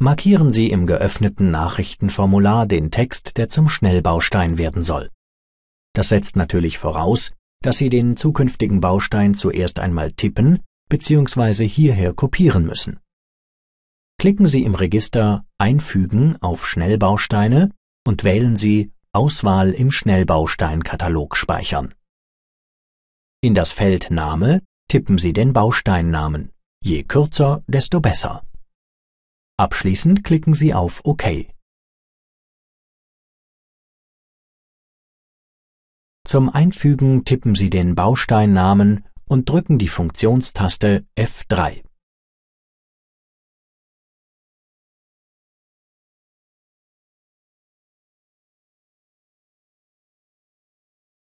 Markieren Sie im geöffneten Nachrichtenformular den Text, der zum Schnellbaustein werden soll. Das setzt natürlich voraus, dass Sie den zukünftigen Baustein zuerst einmal tippen bzw. hierher kopieren müssen. Klicken Sie im Register Einfügen auf Schnellbausteine und wählen Sie Auswahl im Schnellbausteinkatalog speichern. In das Feld Name tippen Sie den Bausteinnamen. Je kürzer, desto besser. Abschließend klicken Sie auf OK. Zum Einfügen tippen Sie den Bausteinnamen und drücken die Funktionstaste F3.